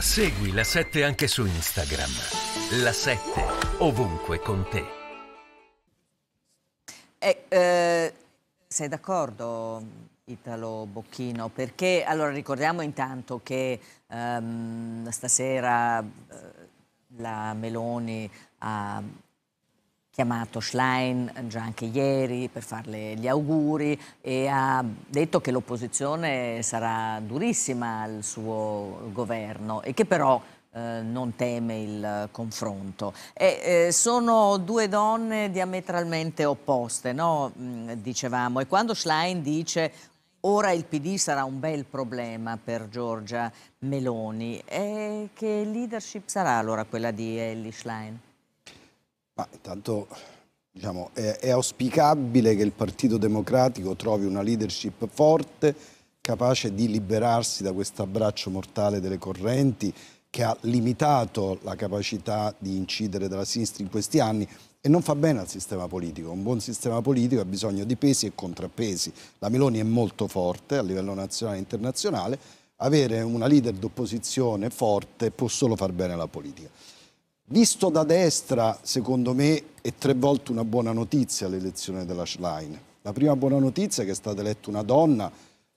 Segui la 7 anche su Instagram. La 7 ovunque con te. Eh, eh, sei d'accordo, Italo Bocchino? Perché allora ricordiamo intanto che ehm, stasera eh, la Meloni ha chiamato Schlein già anche ieri per farle gli auguri e ha detto che l'opposizione sarà durissima al suo governo e che però eh, non teme il confronto. E, eh, sono due donne diametralmente opposte, no? Mm, dicevamo, e quando Schlein dice ora il PD sarà un bel problema per Giorgia Meloni, eh, che leadership sarà allora quella di Ellie Schlein? Ma intanto diciamo, è, è auspicabile che il Partito Democratico trovi una leadership forte, capace di liberarsi da questo abbraccio mortale delle correnti che ha limitato la capacità di incidere della sinistra in questi anni e non fa bene al sistema politico. Un buon sistema politico ha bisogno di pesi e contrappesi. La Meloni è molto forte a livello nazionale e internazionale. Avere una leader d'opposizione forte può solo far bene alla politica. Visto da destra, secondo me, è tre volte una buona notizia l'elezione della Schlein. La prima buona notizia è che è stata eletta una donna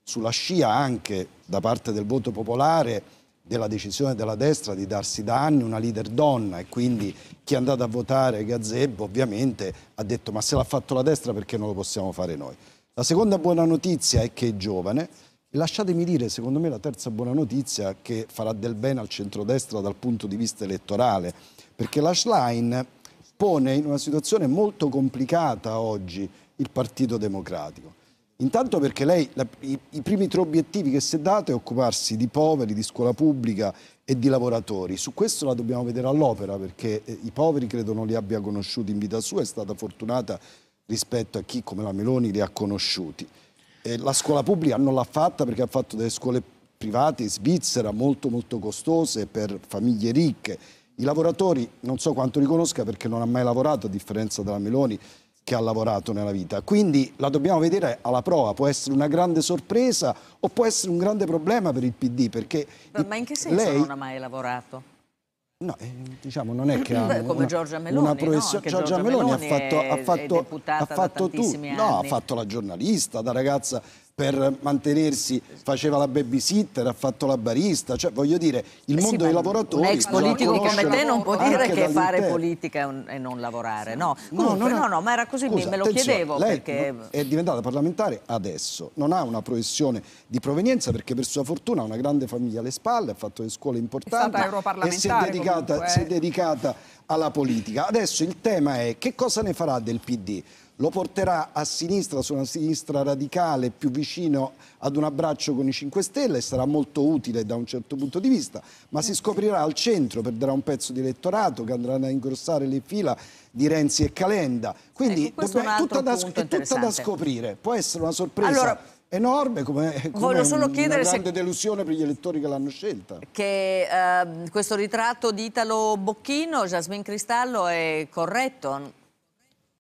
sulla scia anche da parte del voto popolare della decisione della destra di darsi da anni una leader donna e quindi chi è andato a votare Gazebo ovviamente ha detto ma se l'ha fatto la destra perché non lo possiamo fare noi. La seconda buona notizia è che è giovane, Lasciatemi dire, secondo me, la terza buona notizia che farà del bene al centrodestra dal punto di vista elettorale, perché la Schlein pone in una situazione molto complicata oggi il Partito Democratico. Intanto perché lei la, i, i, primi tre obiettivi che si è dato è occuparsi di poveri, di scuola pubblica e di lavoratori. Su questo la dobbiamo vedere all'opera perché eh, i poveri credo non li abbia conosciuti in vita sua, è stata fortunata rispetto a chi come la Meloni li ha conosciuti la scuola pubblica non l'ha fatta perché ha fatto delle scuole private in Svizzera molto molto costose per famiglie ricche. I lavoratori non so quanto riconosca perché non ha mai lavorato a differenza della Meloni che ha lavorato nella vita. Quindi la dobbiamo vedere alla prova, può essere una grande sorpresa o può essere un grande problema per il PD perché... Ma in che senso lei... non ha mai lavorato? No, eh, diciamo non è mm, che ha Come una, Giorgia Meloni, una professione. No? Giorgia, Giorgia Meloni, Meloni è, ha fatto, è, ha fatto, ha fatto, tu, no, ha fatto la giornalista da ragazza per mantenersi faceva la babysitter, ha fatto la barista, cioè voglio dire il eh mondo sì, dei lavoratori... Un ex politico come te non può dire che fare politica e non lavorare, no? Comunque, no, no, no, no ma era così, Scusa, me lo chiedevo lei perché... È diventata parlamentare adesso, non ha una professione di provenienza perché per sua fortuna ha una grande famiglia alle spalle, ha fatto le scuole importanti è e si è dedicata, comunque, eh. si è dedicata alla politica. Adesso il tema è che cosa ne farà del PD? Lo porterà a sinistra, su una sinistra radicale, più vicino ad un abbraccio con i 5 Stelle, sarà molto utile da un certo punto di vista, ma si scoprirà al centro, perderà un pezzo di elettorato che andranno a ingrossare le fila di Renzi e Calenda. Quindi ecco, è, tutta da, è tutta da scoprire, può essere una sorpresa. Allora, enorme come, come una grande se... delusione per gli elettori che l'hanno scelta. Che eh, questo ritratto di Italo Bocchino, Jasmine Cristallo, è corretto?